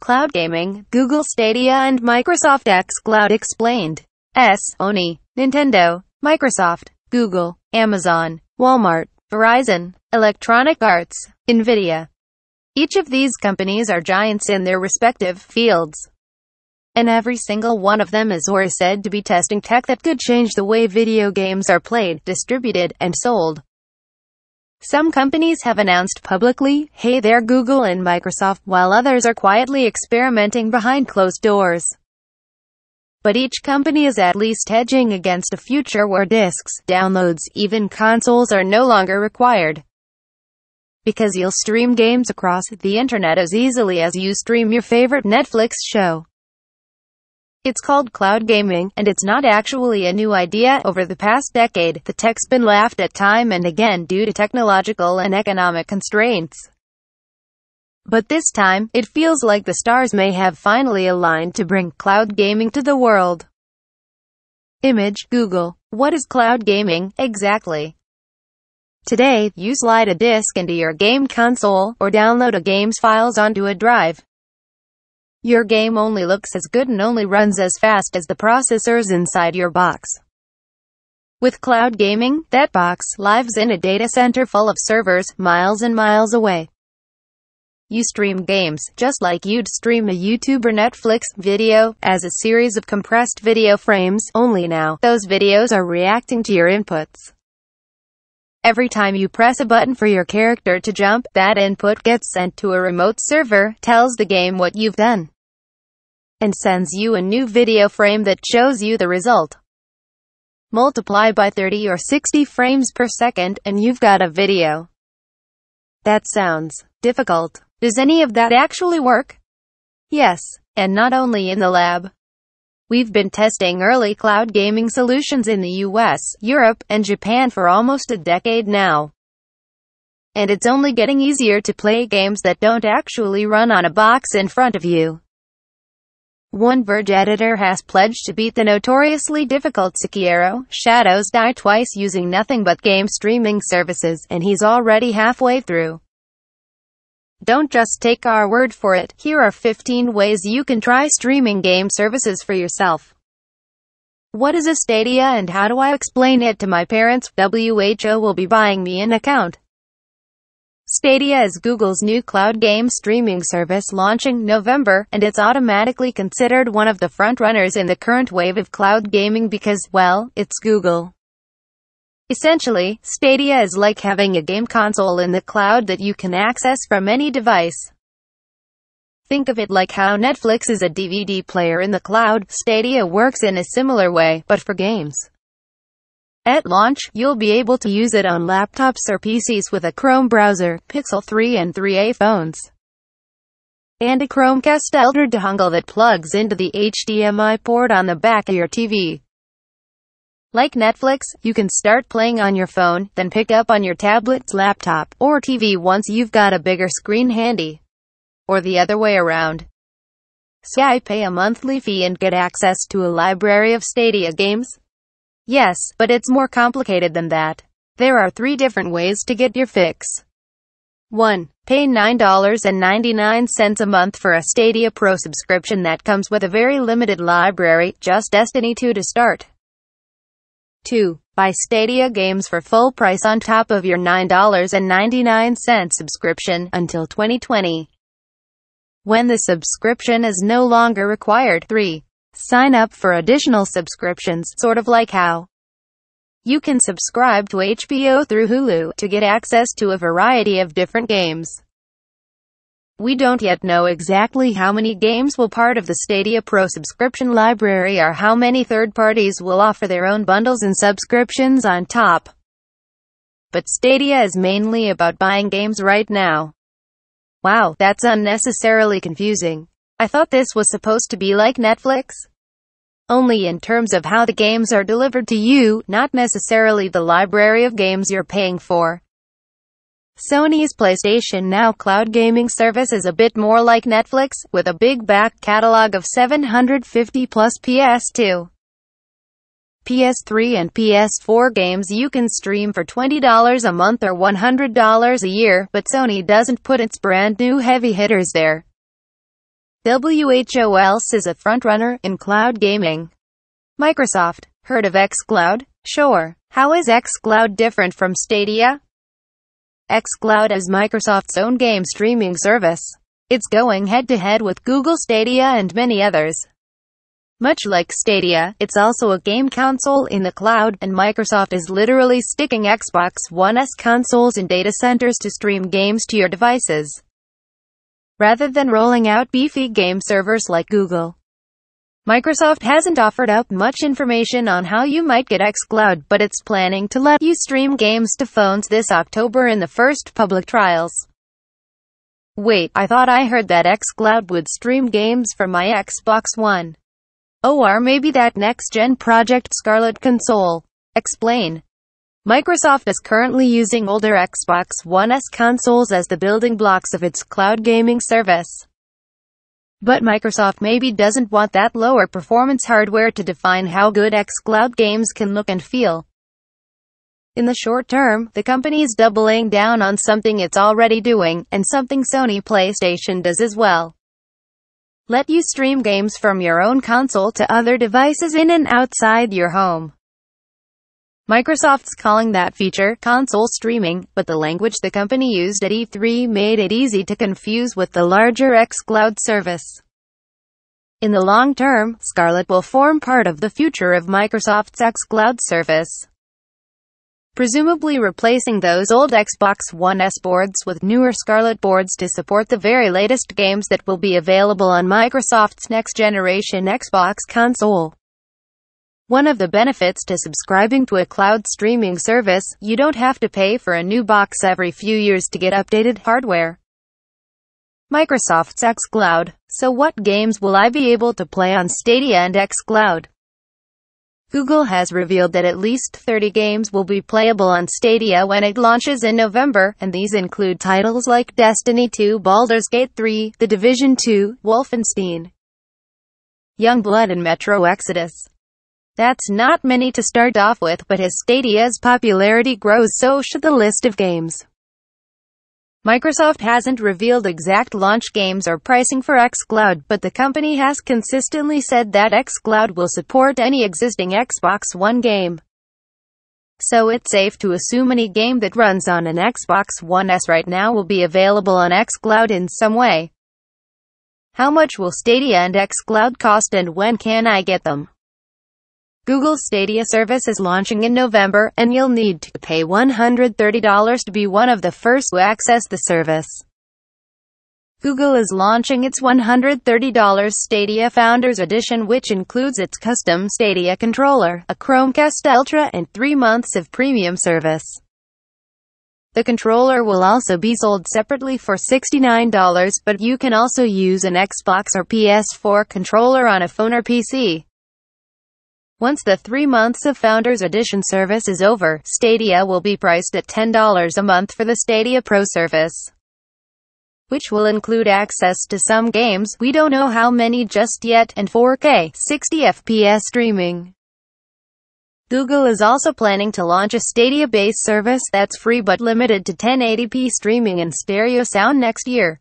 cloud gaming, Google Stadia and Microsoft X Cloud explained. S. Oni, Nintendo, Microsoft, Google, Amazon, Walmart, Verizon, Electronic Arts, Nvidia. Each of these companies are giants in their respective fields. And every single one of them is or is said to be testing tech that could change the way video games are played, distributed, and sold. Some companies have announced publicly, hey there, Google and Microsoft, while others are quietly experimenting behind closed doors. But each company is at least hedging against a future where disks, downloads, even consoles are no longer required. Because you'll stream games across the internet as easily as you stream your favorite Netflix show. It's called cloud gaming, and it's not actually a new idea. Over the past decade, the tech's been laughed at time and again due to technological and economic constraints. But this time, it feels like the stars may have finally aligned to bring cloud gaming to the world. Image, Google. What is cloud gaming, exactly? Today, you slide a disk into your game console, or download a game's files onto a drive. Your game only looks as good and only runs as fast as the processors inside your box. With cloud gaming, that box lives in a data center full of servers, miles and miles away. You stream games, just like you'd stream a YouTube or Netflix video, as a series of compressed video frames, only now, those videos are reacting to your inputs. Every time you press a button for your character to jump, that input gets sent to a remote server, tells the game what you've done and sends you a new video frame that shows you the result. Multiply by 30 or 60 frames per second, and you've got a video. That sounds difficult. Does any of that actually work? Yes, and not only in the lab. We've been testing early cloud gaming solutions in the US, Europe, and Japan for almost a decade now. And it's only getting easier to play games that don't actually run on a box in front of you. One Verge editor has pledged to beat the notoriously difficult Sekiro, Shadows Die Twice using nothing but game streaming services, and he's already halfway through. Don't just take our word for it, here are 15 ways you can try streaming game services for yourself. What is a Stadia and how do I explain it to my parents? WHO will be buying me an account. Stadia is Google's new cloud game streaming service launching November, and it's automatically considered one of the frontrunners in the current wave of cloud gaming because, well, it's Google. Essentially, Stadia is like having a game console in the cloud that you can access from any device. Think of it like how Netflix is a DVD player in the cloud, Stadia works in a similar way, but for games. At launch, you'll be able to use it on laptops or PCs with a Chrome browser, Pixel 3 and 3A phones, and a Chromecast Elder dongle that plugs into the HDMI port on the back of your TV. Like Netflix, you can start playing on your phone, then pick up on your tablet, laptop, or TV once you've got a bigger screen handy. Or the other way around. Sky pay a monthly fee and get access to a library of Stadia games, Yes, but it's more complicated than that. There are three different ways to get your fix. 1. Pay $9.99 a month for a Stadia Pro subscription that comes with a very limited library, just Destiny 2 to start. 2. Buy Stadia games for full price on top of your $9.99 subscription until 2020, when the subscription is no longer required. 3. Sign up for additional subscriptions, sort of like how you can subscribe to HBO through Hulu to get access to a variety of different games. We don't yet know exactly how many games will part of the Stadia Pro subscription library or how many third parties will offer their own bundles and subscriptions on top. But Stadia is mainly about buying games right now. Wow, that's unnecessarily confusing. I thought this was supposed to be like Netflix only in terms of how the games are delivered to you, not necessarily the library of games you're paying for. Sony's PlayStation Now cloud gaming service is a bit more like Netflix, with a big back catalog of 750 plus PS2, PS3 and PS4 games you can stream for $20 a month or $100 a year, but Sony doesn't put its brand new heavy hitters there. WHOLS is a frontrunner in cloud gaming. Microsoft, heard of xCloud? Sure. How is xCloud different from Stadia? xCloud is Microsoft's own game streaming service. It's going head to head with Google Stadia and many others. Much like Stadia, it's also a game console in the cloud, and Microsoft is literally sticking Xbox One S consoles in data centers to stream games to your devices rather than rolling out beefy game servers like Google. Microsoft hasn't offered up much information on how you might get xCloud, but it's planning to let you stream games to phones this October in the first public trials. Wait, I thought I heard that xCloud would stream games from my Xbox One. Oh, or maybe that next gen Project Scarlet console. Explain. Microsoft is currently using older Xbox One S consoles as the building blocks of its cloud gaming service. But Microsoft maybe doesn't want that lower performance hardware to define how good xCloud games can look and feel. In the short term, the company is doubling down on something it's already doing, and something Sony PlayStation does as well. Let you stream games from your own console to other devices in and outside your home. Microsoft's calling that feature console streaming, but the language the company used at E3 made it easy to confuse with the larger xCloud service. In the long term, Scarlet will form part of the future of Microsoft's xCloud service, presumably replacing those old Xbox One S boards with newer Scarlet boards to support the very latest games that will be available on Microsoft's next generation Xbox console. One of the benefits to subscribing to a cloud streaming service, you don't have to pay for a new box every few years to get updated hardware. Microsoft's xCloud. So what games will I be able to play on Stadia and xCloud? Google has revealed that at least 30 games will be playable on Stadia when it launches in November, and these include titles like Destiny 2, Baldur's Gate 3, The Division 2, Wolfenstein, Youngblood and Metro Exodus. That's not many to start off with, but as Stadia's popularity grows so should the list of games. Microsoft hasn't revealed exact launch games or pricing for xCloud, but the company has consistently said that xCloud will support any existing Xbox One game. So it's safe to assume any game that runs on an Xbox One S right now will be available on xCloud in some way. How much will Stadia and xCloud cost and when can I get them? Google Stadia service is launching in November, and you'll need to pay $130 to be one of the first to access the service. Google is launching its $130 Stadia Founders Edition which includes its custom Stadia controller, a Chromecast Ultra, and three months of premium service. The controller will also be sold separately for $69, but you can also use an Xbox or PS4 controller on a phone or PC. Once the three months of Founders Edition service is over, Stadia will be priced at $10 a month for the Stadia Pro service, which will include access to some games, we don't know how many just yet, and 4K, 60 FPS streaming. Google is also planning to launch a Stadia-based service that's free but limited to 1080p streaming and stereo sound next year.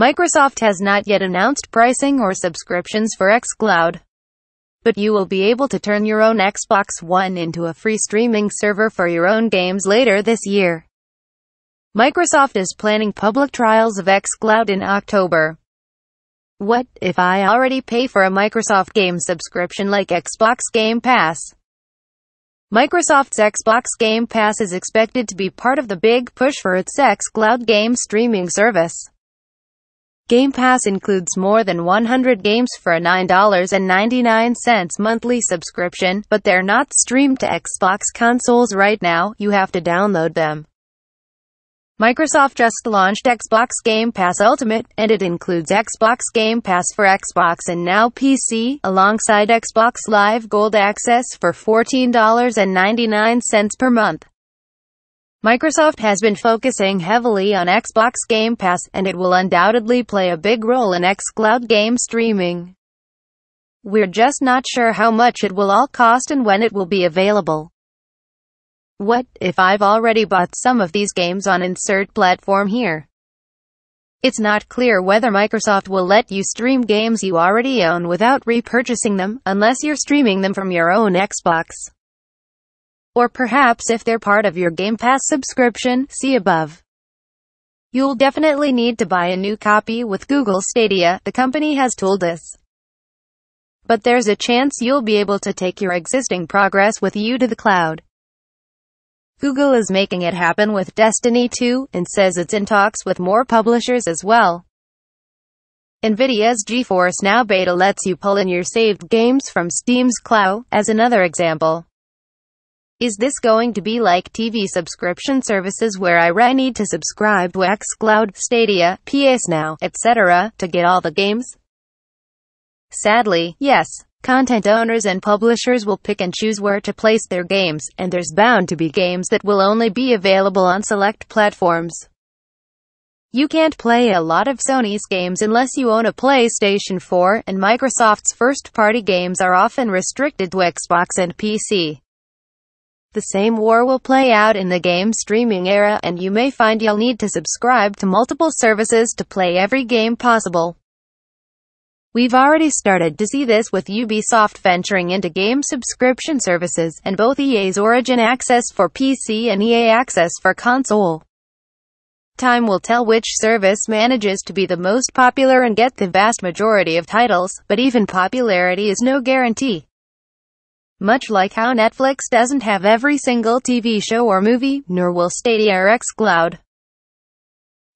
Microsoft has not yet announced pricing or subscriptions for xCloud but you will be able to turn your own Xbox One into a free streaming server for your own games later this year. Microsoft is planning public trials of xCloud in October. What if I already pay for a Microsoft game subscription like Xbox Game Pass? Microsoft's Xbox Game Pass is expected to be part of the big push for its xCloud game streaming service. Game Pass includes more than 100 games for a $9.99 monthly subscription, but they're not streamed to Xbox consoles right now, you have to download them. Microsoft just launched Xbox Game Pass Ultimate, and it includes Xbox Game Pass for Xbox and now PC, alongside Xbox Live Gold Access for $14.99 per month. Microsoft has been focusing heavily on Xbox Game Pass, and it will undoubtedly play a big role in xCloud game streaming. We're just not sure how much it will all cost and when it will be available. What if I've already bought some of these games on insert platform here? It's not clear whether Microsoft will let you stream games you already own without repurchasing them, unless you're streaming them from your own Xbox. Or perhaps if they're part of your Game Pass subscription, see above. You'll definitely need to buy a new copy with Google Stadia, the company has told us. But there's a chance you'll be able to take your existing progress with you to the cloud. Google is making it happen with Destiny 2 and says it's in talks with more publishers as well. NVIDIA's GeForce Now beta lets you pull in your saved games from Steam's cloud, as another example. Is this going to be like TV subscription services where I re- need to subscribe to xCloud, Stadia, PS Now, etc., to get all the games? Sadly, yes. Content owners and publishers will pick and choose where to place their games, and there's bound to be games that will only be available on select platforms. You can't play a lot of Sony's games unless you own a PlayStation 4, and Microsoft's first-party games are often restricted to Xbox and PC. The same war will play out in the game streaming era, and you may find you'll need to subscribe to multiple services to play every game possible. We've already started to see this with Ubisoft venturing into game subscription services, and both EA's Origin Access for PC and EA Access for console. Time will tell which service manages to be the most popular and get the vast majority of titles, but even popularity is no guarantee. Much like how Netflix doesn't have every single TV show or movie, nor will Stadia or xCloud.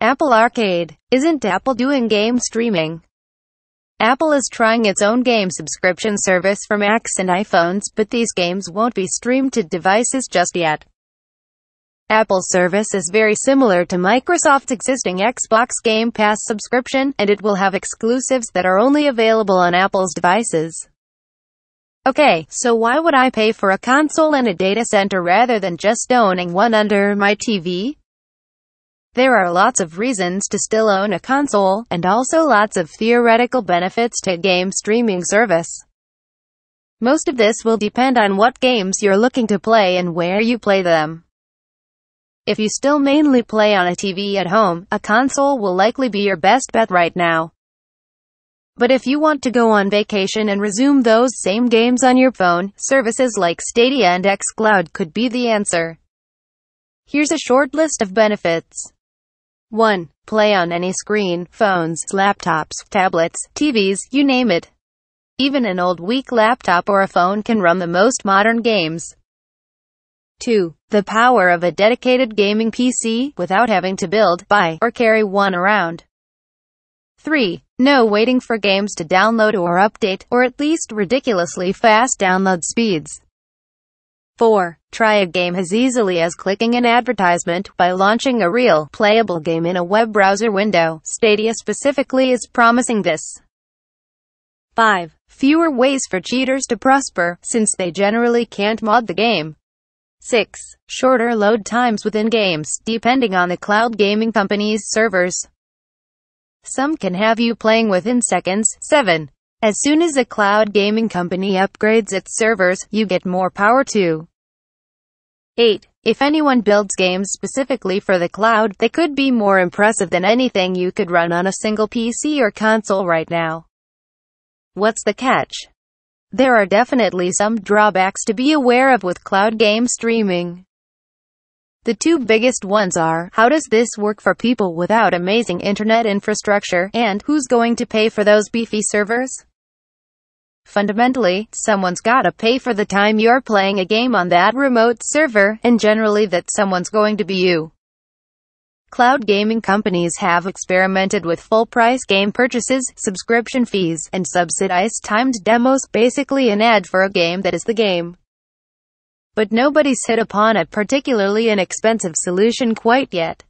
Apple Arcade. Isn't Apple doing game streaming? Apple is trying its own game subscription service for Macs and iPhones, but these games won't be streamed to devices just yet. Apple's service is very similar to Microsoft's existing Xbox Game Pass subscription, and it will have exclusives that are only available on Apple's devices. Okay, so why would I pay for a console and a data center rather than just owning one under my TV? There are lots of reasons to still own a console, and also lots of theoretical benefits to game streaming service. Most of this will depend on what games you're looking to play and where you play them. If you still mainly play on a TV at home, a console will likely be your best bet right now. But if you want to go on vacation and resume those same games on your phone, services like Stadia and xCloud could be the answer. Here's a short list of benefits. 1. Play on any screen, phones, laptops, tablets, TVs, you name it. Even an old weak laptop or a phone can run the most modern games. 2. The power of a dedicated gaming PC, without having to build, buy, or carry one around. 3. No waiting for games to download or update, or at least ridiculously fast download speeds. 4. Try a game as easily as clicking an advertisement by launching a real, playable game in a web browser window. Stadia specifically is promising this. 5. Fewer ways for cheaters to prosper, since they generally can't mod the game. 6. Shorter load times within games, depending on the cloud gaming company's servers. Some can have you playing within seconds. 7. As soon as a cloud gaming company upgrades its servers, you get more power too. 8. If anyone builds games specifically for the cloud, they could be more impressive than anything you could run on a single PC or console right now. What's the catch? There are definitely some drawbacks to be aware of with cloud game streaming. The two biggest ones are, how does this work for people without amazing internet infrastructure, and who's going to pay for those beefy servers? Fundamentally, someone's gotta pay for the time you're playing a game on that remote server, and generally that someone's going to be you. Cloud gaming companies have experimented with full-price game purchases, subscription fees, and subsidized timed demos, basically an ad for a game that is the game but nobody's hit upon a particularly inexpensive solution quite yet.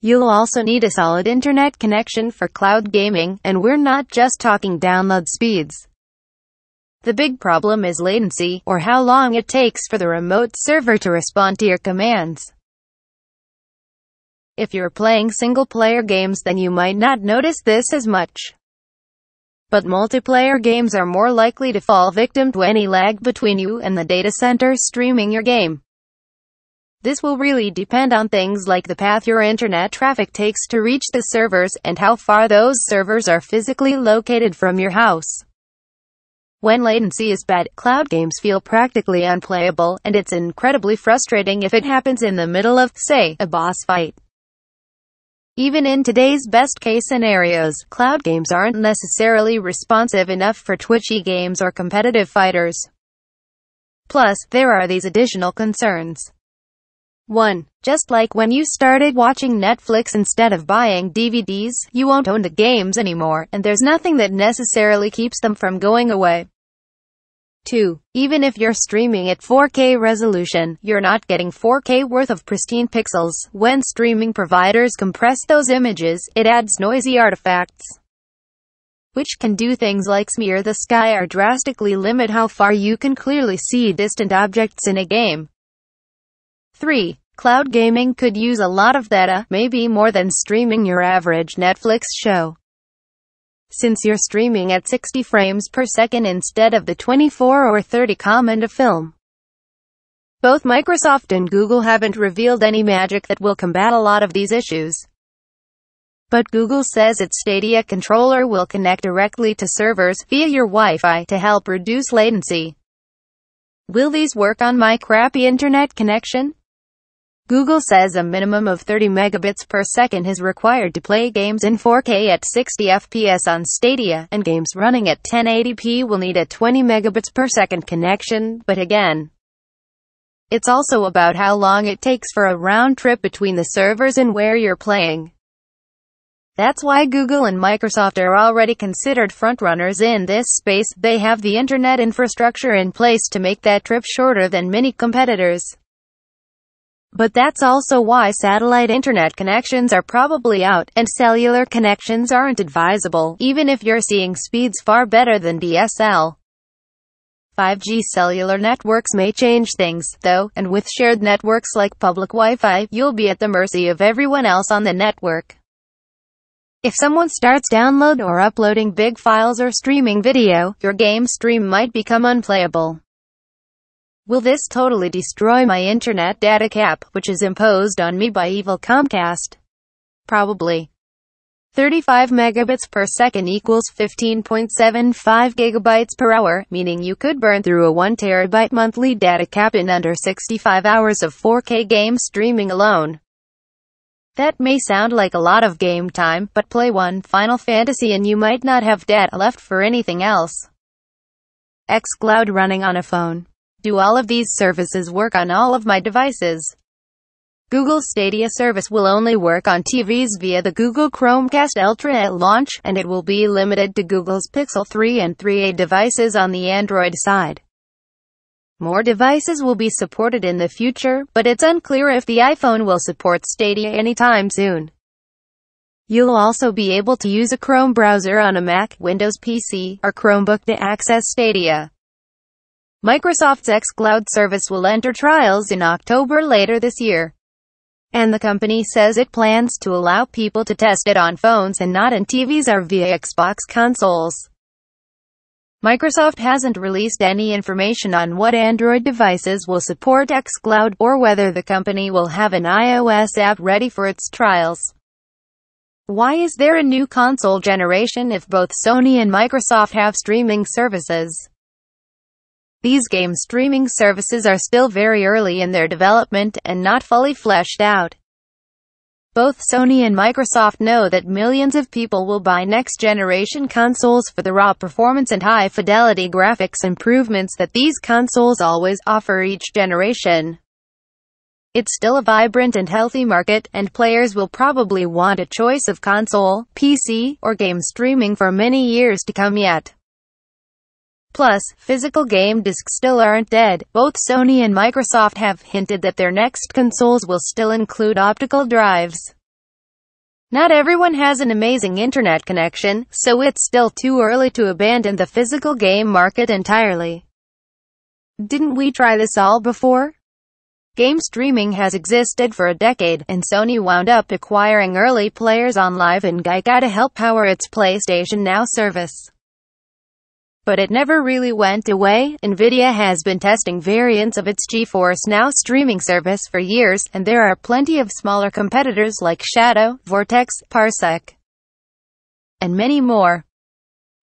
You'll also need a solid internet connection for cloud gaming, and we're not just talking download speeds. The big problem is latency, or how long it takes for the remote server to respond to your commands. If you're playing single-player games then you might not notice this as much. But multiplayer games are more likely to fall victim to any lag between you and the data center streaming your game. This will really depend on things like the path your internet traffic takes to reach the servers and how far those servers are physically located from your house. When latency is bad, cloud games feel practically unplayable, and it's incredibly frustrating if it happens in the middle of, say, a boss fight. Even in today's best-case scenarios, cloud games aren't necessarily responsive enough for twitchy games or competitive fighters. Plus, there are these additional concerns. 1. Just like when you started watching Netflix instead of buying DVDs, you won't own the games anymore, and there's nothing that necessarily keeps them from going away. 2. Even if you're streaming at 4K resolution, you're not getting 4K worth of pristine pixels. When streaming providers compress those images, it adds noisy artifacts, which can do things like smear the sky or drastically limit how far you can clearly see distant objects in a game. 3. Cloud gaming could use a lot of data, maybe more than streaming your average Netflix show since you're streaming at 60 frames per second instead of the 24 or 30 common to film. Both Microsoft and Google haven't revealed any magic that will combat a lot of these issues. But Google says its Stadia controller will connect directly to servers via your Wi-Fi to help reduce latency. Will these work on my crappy internet connection? Google says a minimum of 30 megabits per second is required to play games in 4K at 60 FPS on Stadia, and games running at 1080p will need a 20 megabits per second connection, but again, it's also about how long it takes for a round trip between the servers and where you're playing. That's why Google and Microsoft are already considered frontrunners in this space, they have the internet infrastructure in place to make that trip shorter than many competitors. But that's also why satellite internet connections are probably out, and cellular connections aren't advisable, even if you're seeing speeds far better than DSL. 5G cellular networks may change things, though, and with shared networks like public Wi-Fi, you'll be at the mercy of everyone else on the network. If someone starts download or uploading big files or streaming video, your game stream might become unplayable. Will this totally destroy my internet data cap, which is imposed on me by evil Comcast? Probably. 35 megabits per second equals 15.75 gigabytes per hour, meaning you could burn through a 1 terabyte monthly data cap in under 65 hours of 4K game streaming alone. That may sound like a lot of game time, but play one Final Fantasy and you might not have data left for anything else. xCloud running on a phone. Do all of these services work on all of my devices? Google Stadia service will only work on TVs via the Google Chromecast Ultra at launch, and it will be limited to Google's Pixel 3 and 3A devices on the Android side. More devices will be supported in the future, but it's unclear if the iPhone will support Stadia anytime soon. You'll also be able to use a Chrome browser on a Mac, Windows PC, or Chromebook to access Stadia. Microsoft's xCloud service will enter trials in October later this year. And the company says it plans to allow people to test it on phones and not on TVs or via Xbox consoles. Microsoft hasn't released any information on what Android devices will support xCloud or whether the company will have an iOS app ready for its trials. Why is there a new console generation if both Sony and Microsoft have streaming services? These game streaming services are still very early in their development and not fully fleshed out. Both Sony and Microsoft know that millions of people will buy next-generation consoles for the raw performance and high-fidelity graphics improvements that these consoles always offer each generation. It's still a vibrant and healthy market, and players will probably want a choice of console, PC, or game streaming for many years to come yet. Plus, physical game discs still aren't dead. Both Sony and Microsoft have hinted that their next consoles will still include optical drives. Not everyone has an amazing internet connection, so it's still too early to abandon the physical game market entirely. Didn't we try this all before? Game streaming has existed for a decade, and Sony wound up acquiring early players on Live and Gaika to help power its PlayStation Now service. But it never really went away. Nvidia has been testing variants of its GeForce Now streaming service for years, and there are plenty of smaller competitors like Shadow, Vortex, Parsec, and many more.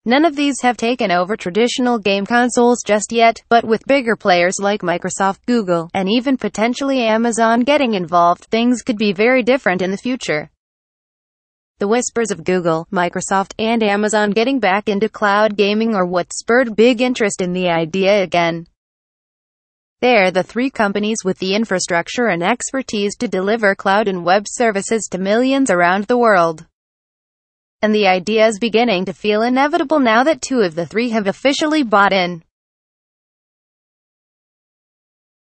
None of these have taken over traditional game consoles just yet, but with bigger players like Microsoft, Google, and even potentially Amazon getting involved, things could be very different in the future. The whispers of Google, Microsoft, and Amazon getting back into cloud gaming are what spurred big interest in the idea again. They're the three companies with the infrastructure and expertise to deliver cloud and web services to millions around the world. And the idea is beginning to feel inevitable now that two of the three have officially bought in.